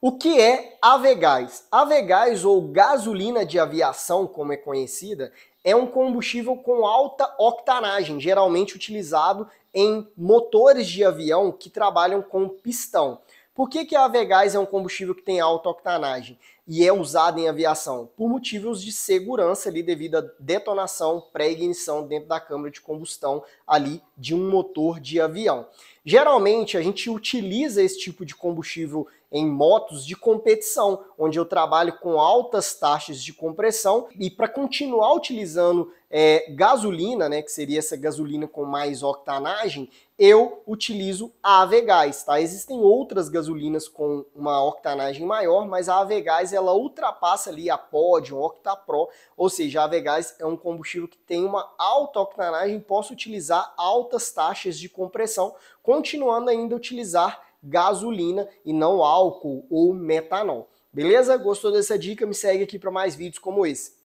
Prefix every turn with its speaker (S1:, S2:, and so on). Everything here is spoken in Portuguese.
S1: O que é avegás? Avegás, ou gasolina de aviação, como é conhecida, é um combustível com alta octanagem, geralmente utilizado em motores de avião que trabalham com pistão. Por que, que a Avegás é um combustível que tem alta octanagem e é usado em aviação? Por motivos de segurança ali devido à detonação, pré-ignição dentro da câmara de combustão ali de um motor de avião. Geralmente a gente utiliza esse tipo de combustível em motos de competição, onde eu trabalho com altas taxas de compressão e para continuar utilizando é, gasolina, né, que seria essa gasolina com mais octanagem, eu utilizo a Avegás, tá? Existem outras gasolinas com uma octanagem maior, mas a Avegás ela ultrapassa ali a POD, o Octapro, ou seja, a Avegás é um combustível que tem uma alta octanagem, posso utilizar altas taxas de compressão, continuando ainda a utilizar gasolina e não álcool ou metanol. Beleza? Gostou dessa dica? Me segue aqui para mais vídeos como esse.